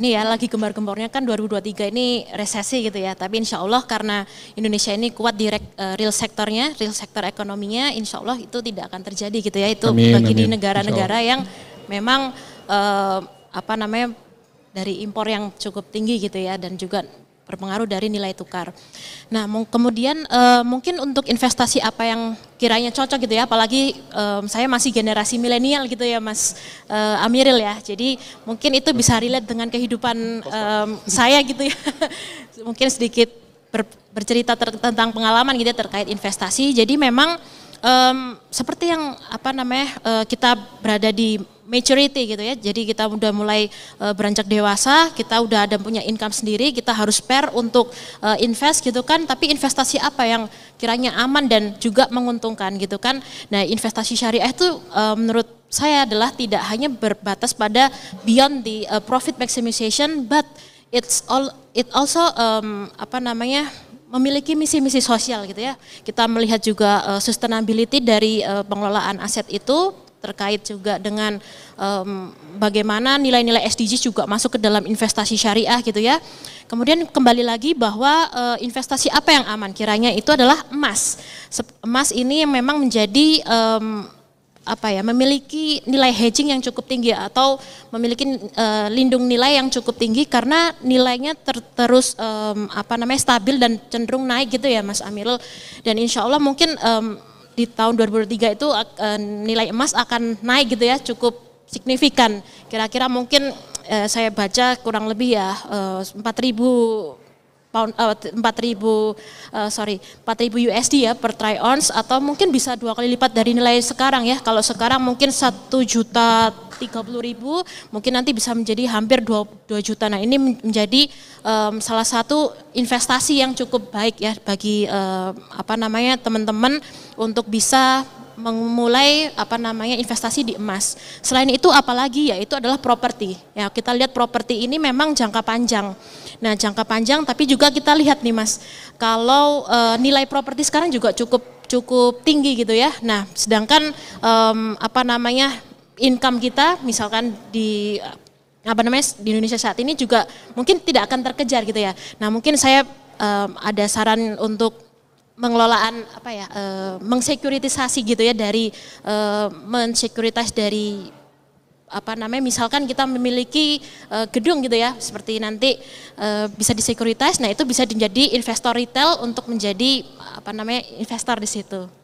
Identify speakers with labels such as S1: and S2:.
S1: ini ya lagi gembar-gembornya kan 2023 ini resesi gitu ya. Tapi insya Allah karena Indonesia ini kuat di eh, real sektornya, real sektor ekonominya, insya Allah itu tidak akan terjadi gitu ya. Itu amin, bagi di negara-negara yang memang uh, apa namanya dari impor yang cukup tinggi gitu ya dan juga berpengaruh dari nilai tukar. Nah, kemudian uh, mungkin untuk investasi apa yang kiranya cocok gitu ya, apalagi um, saya masih generasi milenial gitu ya, Mas uh, Amiril ya. Jadi mungkin itu bisa relate dengan kehidupan um, saya gitu ya. mungkin sedikit ber, bercerita tentang pengalaman gitu ya, terkait investasi. Jadi memang um, seperti yang apa namanya uh, kita berada di maturity gitu ya. Jadi kita udah mulai uh, beranjak dewasa, kita udah ada punya income sendiri, kita harus spare untuk uh, invest gitu kan. Tapi investasi apa yang kiranya aman dan juga menguntungkan gitu kan. Nah, investasi syariah itu uh, menurut saya adalah tidak hanya berbatas pada beyond the uh, profit maximization but it's all it also um, apa namanya memiliki misi-misi sosial gitu ya. Kita melihat juga uh, sustainability dari uh, pengelolaan aset itu terkait juga dengan um, bagaimana nilai-nilai SDGs juga masuk ke dalam investasi syariah gitu ya. Kemudian kembali lagi bahwa uh, investasi apa yang aman kiranya itu adalah emas. Emas ini yang memang menjadi um, apa ya memiliki nilai hedging yang cukup tinggi atau memiliki uh, lindung nilai yang cukup tinggi karena nilainya ter terus um, apa namanya stabil dan cenderung naik gitu ya Mas Amirul dan insya Allah mungkin um, di tahun 2023 itu eh, nilai emas akan naik gitu ya cukup signifikan. Kira-kira mungkin eh, saya baca kurang lebih ya eh, empat 4000 pound uh, 4000 uh, sorry 4000 USD ya per try ons atau mungkin bisa dua kali lipat dari nilai sekarang ya kalau sekarang mungkin satu juta tiga puluh ribu mungkin nanti bisa menjadi hampir dua 2 juta nah ini menjadi um, salah satu investasi yang cukup baik ya bagi uh, apa namanya teman-teman untuk bisa memulai apa namanya investasi di emas. Selain itu apalagi ya itu adalah properti. Ya, kita lihat properti ini memang jangka panjang. Nah, jangka panjang tapi juga kita lihat nih Mas, kalau e, nilai properti sekarang juga cukup cukup tinggi gitu ya. Nah, sedangkan e, apa namanya income kita misalkan di apa namanya di Indonesia saat ini juga mungkin tidak akan terkejar gitu ya. Nah, mungkin saya e, ada saran untuk mengelolaan apa ya e, eh, mengsekuritisasi gitu ya dari e, eh, mensekuritas dari apa namanya misalkan kita memiliki e, gedung gitu ya seperti nanti e, bisa disekuritas nah itu bisa menjadi investor retail untuk menjadi apa namanya investor di situ.